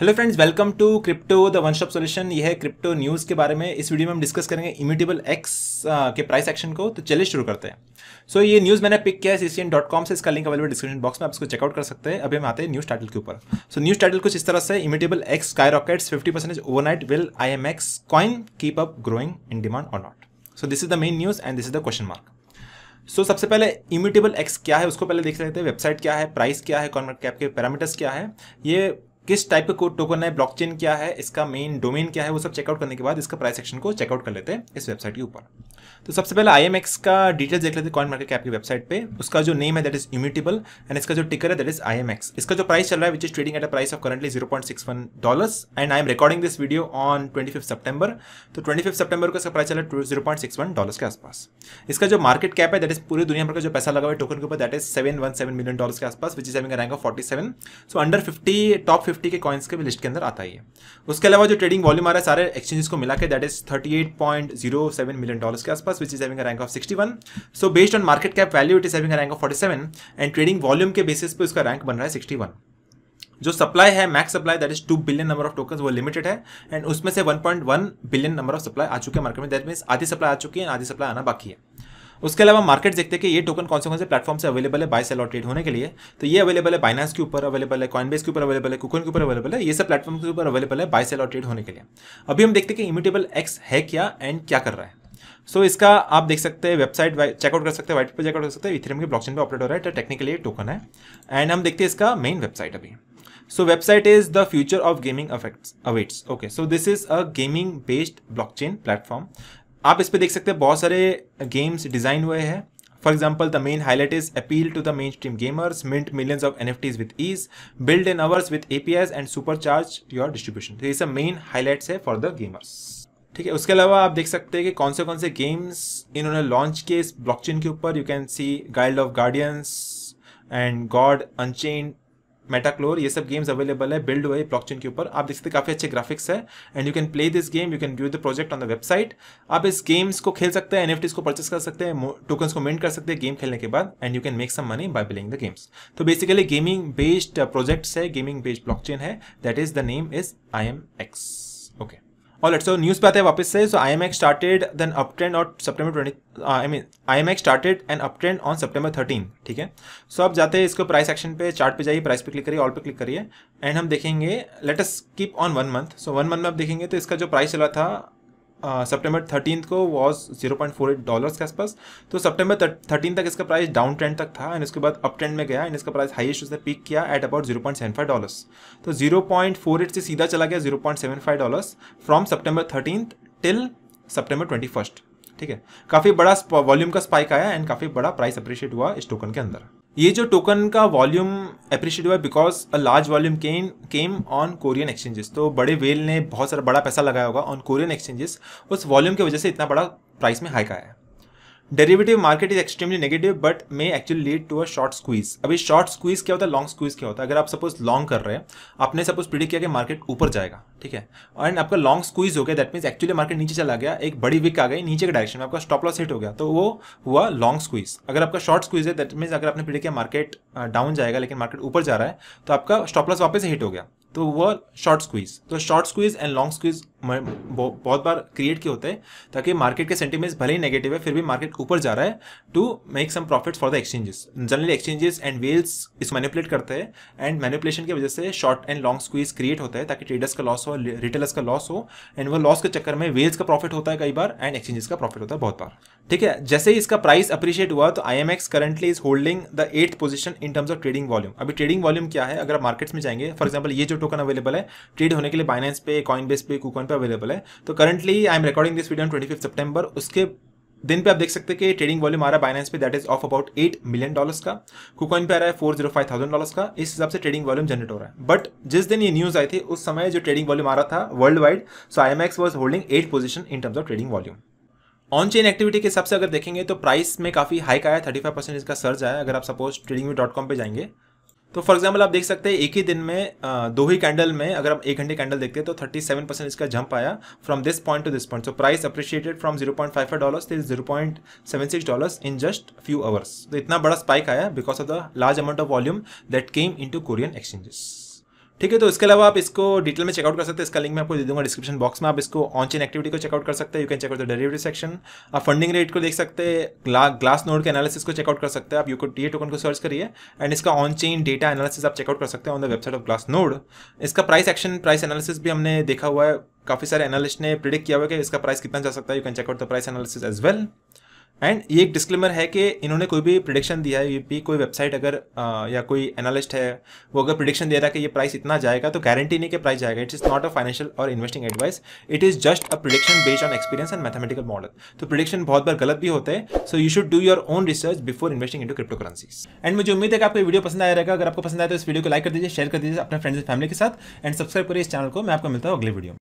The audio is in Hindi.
hello friends welcome to crypto the one stop solution यह है क्रिप्टो न्यूज़ के बारे में इस वीडियो में हम डिस्कस करेंगे इमिटेबल एक्स के प्राइस एक्शन को तो चलिए शुरू करते हैं सो so, ये न्यूज़ मैंने पिक किया है सी डॉट कॉम से इसका लिंक अवेलेबल डिस्क्रिप्शन बॉक्स में आप इसको चेकआउट कर सकते हैं अभी हम आते हैं न्यूज़ टाइटल के ऊपर सो न्यूज़ टाइटल कुछ इस तरह से immutable X sky rockets fifty percentage overnight will I M X coin keep up growing in demand और not so this is the main news and this is the question mark so so, सबसे पहले इमिटेबल एक्स क्या है उसको पहले देख सकते हैं वेबसाइट क्या है प्राइस क्या है कॉन्वर्ट कैप के पैरामीटर्स क्या है ये किस टाइप का टोकन है ब्लॉकचेन क्या है इसका मेन डोमेन क्या है वो सब चेकआउट करने के बाद इसका प्राइस सेक्शन को चेकआउट कर लेते हैं इस वेबसाइट के ऊपर तो सबसे पहले आई का डिटेल्स देख लेते हैं कॉइन मार्केट कैप की वेबसाइट पे उसका जो नेम है दैट इज इम्यूटेबल एंड इसका जो टिकर है दैट इज आई इसका जो प्राइस चल रहा है which is trading at a price of currently zero point six one dollars and I am recording this video on twenty fifth September तो ट्वेंटी फिफ्थ सेप्टेबर को इसका प्राइस चल रहा है zero point six one dollars के आसपास इसका जो मार्केट कैप है दट इज पूरी दुनिया भर का जो पैसा लगा हुआ है टोकन के ऊपर that is seven one seven million dollars के आसपास which is having rank of forty seven so under fifty top fifty के कॉइन्स के भी लिस्ट के अंदर आता है उसके अलावा जो ट्रेडिंग वॉल्यूम आ रहा है सारे एक्सचेंजेस को मिला के that is thirty eight point zero seven million dollars के plus which is having a rank of 61 so based on market cap value it is having a rank of 47 and trading volume के basis पे उसका rank बन रहा है 61 जो सप्लाई है max supply that is two billion number of token वो लिमिटेड है एंड उसमें से 1.1 बिलियन नंबर ऑफ सप्लाई आ चुके हैं मार्केट में दैट मीन आधी सप्लाई आ चुकी है आधी सप्लाई आना बाकी है उसके अलावा मार्केट देखते हैं कि ये टोकन कौन से कौन से प्लेटफॉर्म से अवेलेबल है बाय सेल और ट्रेड होने के लिए तो ये अवेलेबल है बाइनास के ऊपर अवेलेबल है कॉइनबेस के ऊपर अवेलेबल है कुकन के ऊपर अवेलेबल है ये सब प्लेटफॉर्म के ऊपर अवेलेबल है बाय सेल और ट्रेड होने के लिए अभी हम देखते हैं कि इमिटेबल एक्स है क्या एंड क्या कर रहा है सो so, इसका आप देख सकते हैं वेबसाइट चेकआउट कर सकते हैं वाइट पर चेकआउट कर सकते हैं इथेरियम के ब्लॉकचेन पे ऑपरेट हो रहा है टेक्निकली टेक्निकली टोकन है एंड हम देखते हैं इसका मेन वेबसाइट अभी so website is the future of gaming affects awaits okay so this is a gaming based blockchain platform आप इस पर देख सकते हैं बहुत सारे गेम्स डिजाइन हुए हैं for example highlight is appeal to the main stream gamers the millions of N F Ts with ease build in hours with with APIs and and super charge This distribution main highlights है फॉर द गेमर्स ठीक है उसके अलावा आप देख सकते हैं कि कौन से कौन से गेम्स इन्होंने लॉन्च किए इस ब्लॉकचेन के ऊपर you can see Guild of Guardians and God Unchained मेटाक्लोर ये सब गेम्स अवेलेबल है बिल्ड हुए ब्लॉकचेन के ऊपर आप देख सकते हैं काफ़ी अच्छे ग्राफिक्स है and you can play this game you can view the project on the website आप इस गेम्स को खेल सकते हैं एन को परचेस कर सकते हैं टोकन्स को मेंट कर सकते हैं गेम खेलने के बाद and you can make some money by playing the games तो बेसिकली गेमिंग बेस्ड प्रोजेक्ट्स है गेमिंग बेस्ड ब्लॉक है that is the name is I M X okay All right, so news पे आते हैं वापस से so I M X started then up trend और September twenty I mean I M X started and up trend on September thirteen ठीक है सो अब जाते हैं इसको प्राइस एक्शन पे चार्ट पे जाइए प्राइस पे क्लिक करिए ऑल पे क्लिक करिए एंड हम देखेंगे let's keep on one month so one month में आप देखेंगे तो इसका जो प्राइस चला था सितंबर थर्टीन को was zero point four eight dollars के आसपास तो सेप्टेम्बर थर्टीन तक इसका प्राइस डाउन ट्रेंड तक था एंड उसके बाद अप ट्रेंड में गया एंड इसका प्राइस हाइएस्ट उसने पिक किया at about zero point seven five dollar तो जीरो पॉइंट फोर एट से सीधा चला गया zero point seven five dollars from September thirteen till September twenty first ठीक है काफ़ी बड़ा वॉल्यूम का स्पाइक आया एंड काफ़ी बड़ा प्राइस अप्रिशिएट हुआ इस टोकन के अंदर ये जो टोकन का वॉल्यूम अप्रिशिएट हुआ because a large volume came came on Korean exchanges तो बड़े वेल ने बहुत सारा बड़ा पैसा लगाया होगा ऑन कोरियन एक्सचेंजेस उस वॉल्यूम की वजह से इतना बड़ा प्राइस में हाइक आया है derivative market is extremely negative but may actually lead to a short squeeze अभी शॉर्ट स्क्वीज क्या होता है लॉन्ग स्क्वीज क्या होता है अगर आप सपोज लॉन्ग कर रहे हैं आपने सपोज प्रिडिक किया कि मार्केट ऊपर जाएगा ठीक है एंड आपका लॉन्ग स्क्वीज हो गया दैट मीन्स एक्चुअली मार्केट नीचे चला गया एक बड़ी विक आ गई नीचे के डायरेक्शन में आपका स्टॉप लॉस हिट हो गया तो वो हुआ लॉन्ग स्क्वीज अगर आपका शॉर्ट स्क्वीज है दैट मीन्स अगर आपने प्रिडिक किया मार्केट डाउन जाएगा लेकिन मार्केट ऊपर जा रहा है तो आपका स्टॉप लॉस वापस हिट हो गया तो वो शॉर्ट स्क्वीज तो short squeeze and long squeeze बहुत बार क्रिएट किए होता है ताकि मार्केट के सेंटीमेंट्स भले ही नेगेटिव है फिर भी मार्केट ऊपर जा रहा है to make some profits for the exchanges generally exchanges and whales इस मैनिपुलेट करते हैं एंड मैनिपुलेशन की वजह से short and long squeeze create होता है ताकि ट्रेडर्स का लॉस हो रिटेलर्स का लॉस हो एंड वो लॉस के चक्कर में वेल्स का प्रॉफिट होता है कई बार एंड एक्सचेंजेस का प्रॉफिट होता है बहुत बार ठीक है जैसे ही इसका प्राइस अप्रिशिएट हुआ तो I M X currently is holding the eight position in terms of trading volume अभी ट्रेडिंग वॉल्यूम क्या है अगर आप मार्केट्स में जाएंगे फॉर एग्जाम्पल ये जो टोकन अवेलेबल है ट्रेड होने के लिए बाइनेंस पे कॉइन बेस पे कूकन पे अवेलेबल है तो currently I am recording this video twenty fifth September उसके दिन पे आप देख सकते हैं कि ट्रेडिंग वॉल्यूम आ रहा है बाइनेंस पे that is of about eight million dollars का कुकॉइन पे आ रहा है four zero five thousand dollars का इस हिसाब से ट्रेडिंग वॉल्यूम जनरेट हो रहा है बट जिस दिन ये न्यूज आई थी उस समय जो ट्रेडिंग वॉल्यूम आ रहा था world wide so I M X was holding eight position in terms of trading volume on chain activity के हिसाब से अगर देखेंगे तो प्राइस में काफी हाइक आया थर्टी फाइव परसेंट इसका सर्ज आया अगर आप सपोज ट्रेडिंग डॉट कॉम पर जाएंगे तो फॉर एग्जाम्पल आप देख सकते हैं एक ही दिन में दो ही कैंडल में अगर आप एक घंटे कैंडल देखते हैं तो 37 परसेंट इसका जंप आया from this point to this point so price appreciated from zero point five dollar till zero point seven six dollar in just few hours तो इतना बड़ा स्पाइक आया because of the large amount of volume that came in to Korean exchanges ठीक है तो इसके अलावा आप इसको डिटेल में चेकआउट कर सकते हैं इसका लिंक मैं आपको दे दूंगा डिस्क्रिप्शन बॉक्स में आप इसको ऑन चेन एक्टिविटी को चेकआउट कर सकते हैं you can checkout the derivative section आप फंडिंग रेट को देख सकते हैं ग्लास नोड के एनालिसिस को चेकआउट कर सकते हैं आप यू को डी टोकन को सर्च करिए एंड इसका ऑन चेन डेटा एनालिसिस आप चेकआउट कर सकते हैं on the website of Glassnode इसका प्राइस एक्शन प्राइस एनालिसिस भी हमने देखा हुआ है काफ़ी सारे एनालिस्ट ने प्रिडिक्ट किया हुआ है कि इसका प्राइस कितना जा सकता है you can checkout the price analysis as well and ये एक डिस्क्लेमर है कि इन्होंने कोई भी प्रिडिक्शन दिया है ये भी कोई वेबसाइट अगर आ, या कोई एनालिस्ट है वो अगर प्रिडिक्शन दे रहा है कि ये प्राइस इतना जाएगा तो गारंटी नहीं कि प्राइस जाएगा it's is not a financial or investing advice it is just a prediction based on experience and mathematical model तो प्रिडिक्शन बहुत बार गलत भी होते हैं so you should do your own research before investing in to crypto currencies and मुझे उम्मीद है कि आपको वीडियो पसंद आया रहेगा अगर आपको पसंद आया तो इस वीडियो को लाइक कर दीजिए शेयर कर दीजिए अपने फ्रेंड्स एंड फैमिली के साथ एंड सब्सक्राइब करिए इस चैनल को मैं आपको मिलता हूँ अगले वीडियो